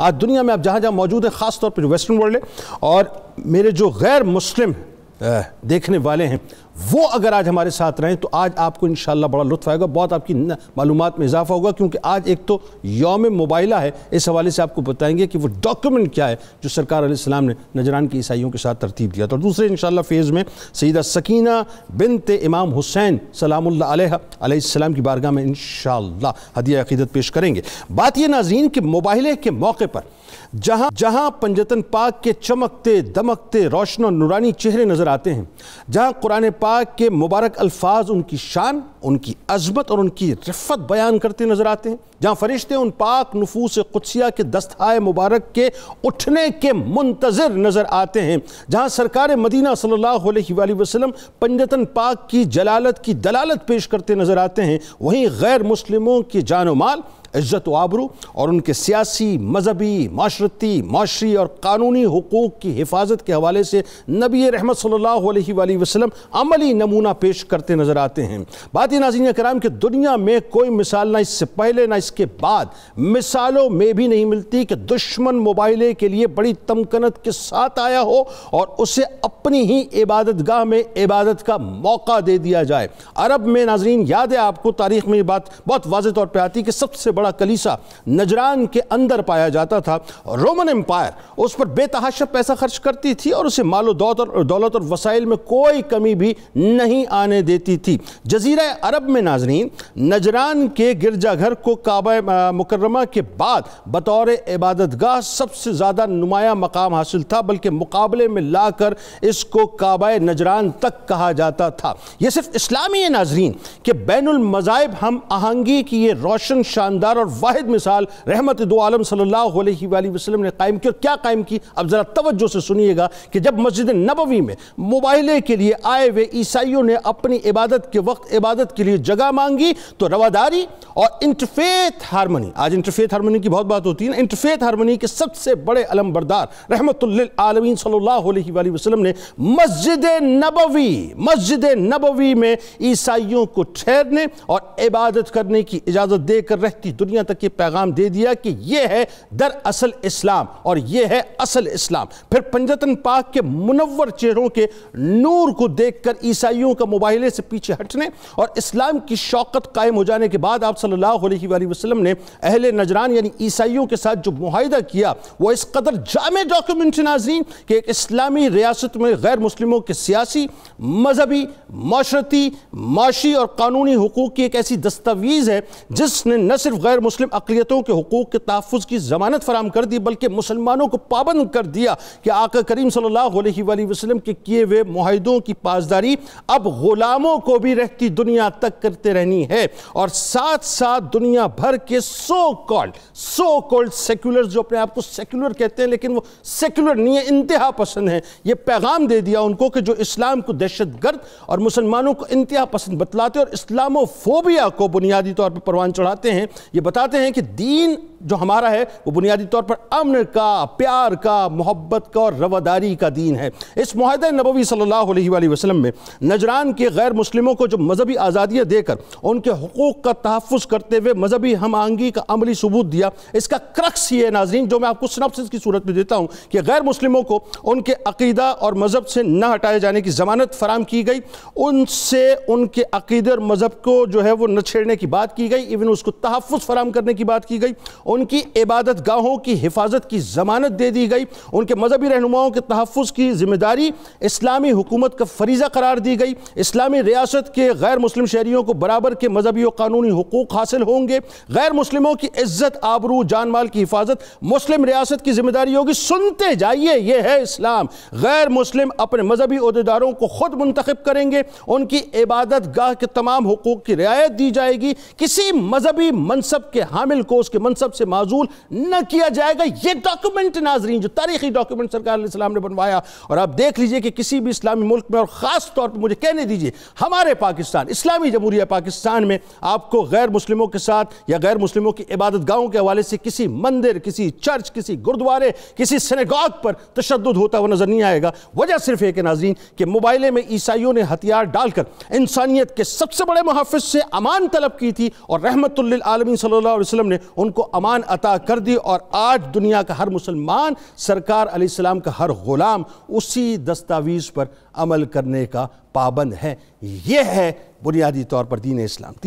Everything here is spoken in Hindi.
आज दुनिया में आप जहाँ जहाँ मौजूद है खासतौर पर वेस्टर्न वर्ल्ड है और मेरे जो गैर मुस्लिम देखने वाले हैं वो अगर आज हमारे साथ रहें तो आज आपको इन बड़ा लुत्फ आएगा बहुत आपकी मालूम में इजाफा होगा क्योंकि आज एक तो योम मोबाइला है इस हवाले से आपको बताएंगे कि वो डॉक्यूमेंट क्या है जो सरकार आसमाम ने नजरान की ईसाइयों के साथ तरतीब दिया था और दूसरे इन फेज़ में सईदा सकीना बिन इमाम हुसैन सलाम की बारगाह में इन हदिया अकीदत पेश करेंगे बात यह नाजीन कि मोबाइले के मौके पर जहां जहां पंजतन पाक के चमकते दमकते रोशन और नुरानी चेहरे नज़र आते हैं जहां कुरान पाक पाक के मुबारक अल्फाज उनकी शान उनकी अजमत और उनकी रफ़त बयान करते नज़र आते हैं जहाँ फरिश्ते उन पाक नफूस कुदसिया के दस्ताए मुबारक के उठने के मुंतज़र नज़र आते हैं जहाँ सरकार मदीना सल्लल्लाहु अलैहि वसल्लम पंजतन पाक की जलालत की दलालत पेश करते नज़र आते हैं वहीं गैर मुस्लिमों की जान माल इज्जत व आबरू और उनके सियासी मजहबी माशरती माशरी और कानूनी हकूक़ की हिफाजत के हवाले से नबी रहमत सल्ला वसलम अमली नमूना पेश करते नज़र आते हैं बात यह नाजीन कराम कि दुनिया में कोई मिसाल ना इससे पहले ना इसके बाद मिसालों में भी नहीं मिलती कि दुश्मन मोबाइले के लिए बड़ी तमकनत के साथ आया हो और उसे अपनी ही इबादत गाह में इबादत का मौका दे दिया जाए अरब में नाजरीन याद है आपको तारीख में ये बात बहुत वाज तौर पर आती कि सबसे बड़ा कलीसा नजरान के अंदर पाया जाता था रोमन एम्पायर उस पर बेतहाशा पैसा खर्च करती थी और उसे मालो दौलत और दौलत और वसाइल में कोई कमी भी नहीं आने देती थी जजीरा अरब में नाजरीन नजरान के गिरजाघर को काबा मुकर्रमा के बाद बतौर इबादत गाह सबसे ज़्यादा नुमाया मकाम हासिल था बल्कि मुकाबले में लाकर इसको काबा नजरान तक कहा जाता था यह सिर्फ इस्लामी नाजरीन के बैन मज़ाहब हम आहंगी की ये रोशन शानदार शानदार और वाहिद मिसाल रहमत दो आलम सल्ला वसलम ने कायम की और क्या कायम की अब ज़रा तवज्जो से सुनिएगा कि जब मस्जिद नबवी में मोबाइले के लिए आए हुए ईसाइयों ने अपनी इबादत के वक्त इबादत के लिए जगह मांगी तो रवादारी और इंटरफेथ हारमोनी आज इंटरफेथ हारमोनी की बहुत बात होती है ना इंटरफेथ हारमोनी के सबसे बड़े अलमबरदार रहमतमीन सल्ला वसलम ने मस्जिद नबवी मस्जिद नबवी में ईसाइयों को ठहरने और इबादत करने की इजाज़त देकर रहती दुनिया तक ये पैगाम दे दिया कि ये है दर असल इस्लाम और ये है असल इस्लाम फिर पंजतन पाक के मुनवर चेहरों के नूर को देखकर ईसाइयों का मुबाहले से पीछे हटने और इस्लाम की शौकत कायम हो जाने के बाद आप सल्लल्लाहु अलैहि वसल्लम ने अहल नजरान यानी ईसाइयों के साथ जो माहिदा किया वह इस कदर जाम डॉक्यूमेंट नाजीन कि एक इस्लामी रियासत में गैर मुस्लिमों के सियासी मजहबी माशरती माशी और कानूनी हकूक़ की एक ऐसी दस्तावीज़ है जिसने न सिर्फ गैर मुस्लिम अकलीतों के हकूक़ के तहफ़ की ज़मानत फराम कर दी बल्कि मुसलमानों को पाबंद कर दिया कि आका करीम सल्लल्लाहु अलैहि के किए हुए माहदों की पासदारी अब ग़ुलामों को भी रहती दुनिया तक करते रहनी है और साथ साथ दुनिया भर के so called so called secular जो अपने आप को सेक्युलर कहते हैं लेकिन वो सेक्युलर नहीं है इंतहा पसंद है ये पैगाम दे दिया उनको कि जो इस्लाम को दहशत गर्द और मुसलमानों को इंतहा पसंद बतलाते और इस्लामोफोबिया को बुनियादी तौर पर परवान चढ़ाते हैं ये बताते हैं कि दीन जो हमारा है वो बुनियादी तौर पर अमन का प्यार का मोहब्बत का और रवादारी का दीन है इस माहद नबवी सल्ला वसलम में नजरान के गैर मुस्लिमों को जो मजहबी आज़ादियाँ देकर उनके हकूक़ का तहफ़ करते हुए मजहबी हम आहंगी का अमली सबूत दिया इसका क्रक्स ये नाजरीन जो मैं आपको स्नप्स की सूरत में देता हूँ कि गैर मुस्लिमों को उनके अकीदा और मज़हब से न हटाए जाने की ज़मानत फराम की गई उनसे उनके अकीदे और मज़हब को जो है वो न छेड़ने की बात की गई इवन उसको तहफ़ फराम करने की बात की गई उनकी इबादत गाहों की हिफाजत की जमानत दे दी गई उनके मजहबी रहनुमाओं के तहफ़ की जिम्मेदारी इस्लामी हुकूमत का फरीजा करार दी गई इस्लामी रियासत के गैर मुस्लिम शहरीों को बराबर के मजहबी और कानूनी हकूक़ हासिल होंगे गैर मुस्लिमों की इज्जत आबरू जान माल की हिफाजत मुस्लिम रियासत की जिम्मेदारी होगी सुनते जाइए यह है इस्लाम गैर मुस्लिम अपने मजहबी अहदेदारों को खुद मुंतखब करेंगे उनकी इबादत गाह के तमाम हकूक़ की रियायत दी जाएगी किसी मजहबी मनसब मनसब के हामिल को उसके मनसब से माजूल न किया जाएगा ये डॉक्यूमेंट नाजरीन जो तारीखी डॉक्यूमेंट सरकार इस्लाम ने बनवाया और आप देख लीजिए कि किसी भी इस्लामी मुल्क में और ख़ास तौर पर मुझे कहने दीजिए हमारे पाकिस्तान इस्लामी जमहूरिया पाकिस्तान में आपको गैर मुस्लिमों के साथ या गैर मुस्लिमों की इबादत गाहों के हवाले से किसी मंदिर किसी चर्च किसी गुरुद्वारे किसी सनेगाग पर तशद होता हुआ नजर नहीं आएगा वजह सिर्फ एक नाजरीन कि मोबाइल में ईसाइयों ने हथियार डालकर इंसानियत के सबसे बड़े मुहाफ़ से अमान तलब की थी और रहमत आलमी सल्लल्लाहु अलैहि वसल्लम ने उनको अमान अता कर दी और आज दुनिया का हर मुसलमान सरकार अलैहिस्सलाम का हर ग़ुलाम उसी दस्तावेज़ पर अमल करने का पाबंद है यह है बुनियादी तौर पर दीन इस्लाम